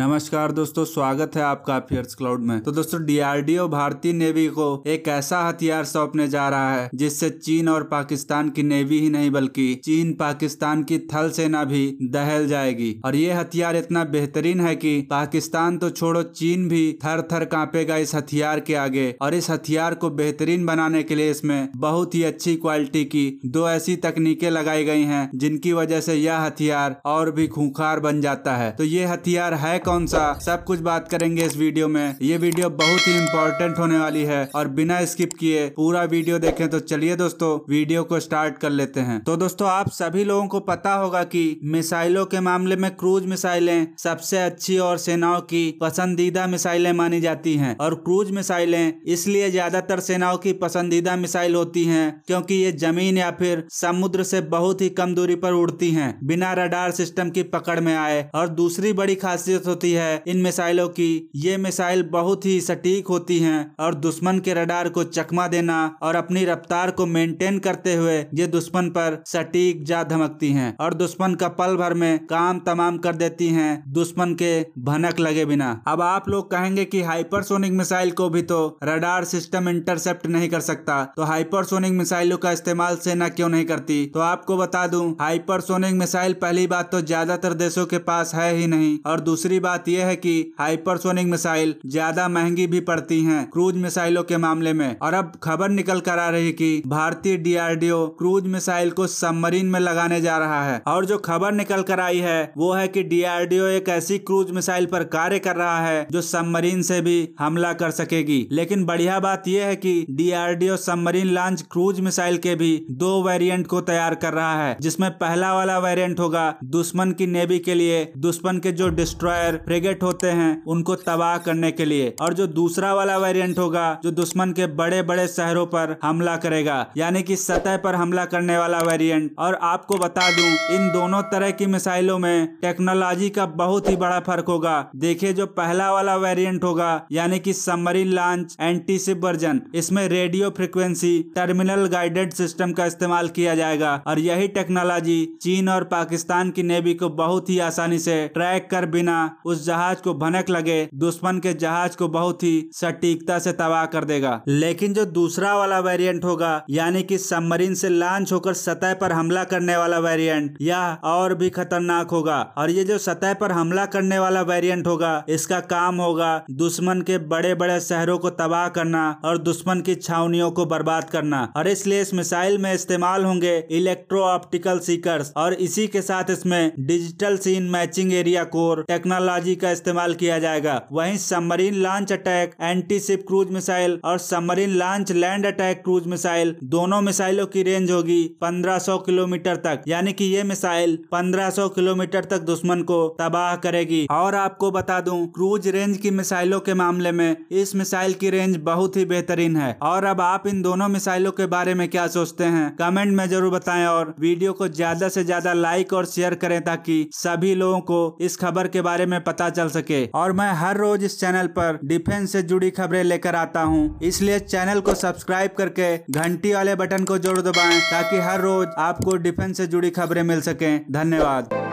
नमस्कार दोस्तों स्वागत है आपका अफेयर्स क्लाउड में तो दोस्तों डीआरडीओ भारतीय नेवी को एक ऐसा हथियार सौंपने जा रहा है जिससे चीन और पाकिस्तान की नेवी ही नहीं बल्कि चीन पाकिस्तान की थल सेना भी दहल जाएगी और ये हथियार इतना बेहतरीन है कि पाकिस्तान तो छोड़ो चीन भी थर थर कांपेगा इस हथियार के आगे और इस हथियार को बेहतरीन बनाने के लिए इसमें बहुत ही अच्छी क्वालिटी की दो ऐसी तकनीकें लगाई गई है जिनकी वजह से यह हथियार और भी खूंखार बन जाता है तो ये हथियार है कौन सा सब कुछ बात करेंगे इस वीडियो में ये वीडियो बहुत ही इम्पोर्टेंट होने वाली है और बिना स्किप किए पूरा वीडियो देखें तो चलिए दोस्तों वीडियो को स्टार्ट कर लेते हैं तो दोस्तों आप सभी लोगों को पता होगा कि मिसाइलों के मामले में क्रूज मिसाइलें सबसे अच्छी और सेनाओं की पसंदीदा मिसाइलें मानी जाती हैं और क्रूज मिसाइलें इसलिए ज्यादातर सेनाओं की पसंदीदा मिसाइल होती हैं क्योंकि ये जमीन या फिर समुद्र से बहुत ही कम दूरी पर उड़ती हैं बिना रडार सिस्टम की पकड़ में आए और दूसरी बड़ी खासियत होती है इन मिसाइलों की ये मिसाइल बहुत ही सटीक होती हैं और दुश्मन के रडार को चकमा देना और अपनी रफ्तार को मेंटेन करते हुए ये दुश्मन पर सटीक जा धमकती हैं और दुश्मन का पल भर में काम तमाम कर देती हैं दुश्मन के भनक लगे बिना अब आप लोग कहेंगे कि हाइपरसोनिक मिसाइल को भी तो रडार सिस्टम इंटरसेप्ट नहीं कर सकता तो हाइपरसोनिक मिसाइलों का इस्तेमाल सेना क्यों नहीं करती तो आपको बता दूं हाइपरसोनिक मिसाइल पहली बात तो ज्यादातर देशों के पास है ही नहीं और दूसरी दूसरी बात यह है कि हाइपरसोनिक मिसाइल ज्यादा महंगी भी पड़ती हैं क्रूज मिसाइलों के मामले में और अब खबर निकल कर आ रही कि भारतीय डीआरडीओ क्रूज मिसाइल को सबमरीन में लगाने जा रहा है और जो खबर निकल कर आई है वो है कि डीआरडीओ एक ऐसी क्रूज मिसाइल पर कार्य कर रहा है जो सबमरीन से भी हमला कर सकेगी लेकिन बढ़िया बात यह है कि DRDO submarine launch cruise missile के भी दो वेरिएंट को तैयार कर रहा है जिसमें पहला वाला वेरिएंट होगा दुश्मन की नेवी के लिए दुश्मन के जो डिस्ट्रॉयर फायर फ्रेगेट होते हैं उनको तबाह करने के लिए और जो दूसरा वाला वेरियंट होगा जो दुश्मन के बड़े बड़े शहरों पर हमला करेगा यानी कि सतह पर हमला करने वाला वेरियंट और आपको बता दूं इन दोनों तरह की मिसाइलों में टेक्नोलॉजी का बहुत ही बड़ा फर्क होगा देखिए जो पहला वाला वेरिएंट होगा यानी कि submarine launch anti ship version इसमें radio frequency terminal guided system का इस्तेमाल किया जाएगा और यही टेक्नोलॉजी चीन और पाकिस्तान की नेवी को बहुत ही आसानी से ट्रैक कर बिना उस जहाज को भनक लगे दुश्मन के जहाज को बहुत ही सटीकता से तबाह कर देगा लेकिन जो दूसरा वाला वेरिएंट होगा यानी कि सबमरीन से लॉन्च होकर सतह पर हमला करने वाला वेरिएंट यह और भी खतरनाक होगा और ये जो सतह पर हमला करने वाला वेरिएंट होगा इसका काम होगा दुश्मन के बड़े बड़े शहरों को तबाह करना और दुश्मन की छावनियों को बर्बाद करना और इसलिए इस मिसाइल में इस्तेमाल होंगे इलेक्ट्रो ऑप्टिकल सीकर और इसी के साथ इसमें digital scene matching area core technology technology का इस्तेमाल किया जाएगा वहीं submarine launch attack anti ship cruise missile और submarine launch land attack cruise missile दोनों मिसाइलों की रेंज होगी 1500 किलोमीटर तक यानी कि ये मिसाइल 1500 किलोमीटर तक दुश्मन को तबाह करेगी और आपको बता दूं क्रूज रेंज की मिसाइलों के मामले में इस मिसाइल की रेंज बहुत ही बेहतरीन है और अब आप इन दोनों मिसाइलों के बारे में क्या सोचते हैं कमेंट में जरूर बताए और वीडियो को ज्यादा से ज्यादा लाइक और शेयर करें ताकि सभी लोगों को इस खबर के बारे में में पता चल सके और मैं हर रोज इस चैनल पर डिफेंस से जुड़ी खबरें लेकर आता हूँ इसलिए चैनल को सब्सक्राइब करके घंटी वाले बटन को जोड़ दबाएं ताकि हर रोज आपको डिफेंस से जुड़ी खबरें मिल सकें धन्यवाद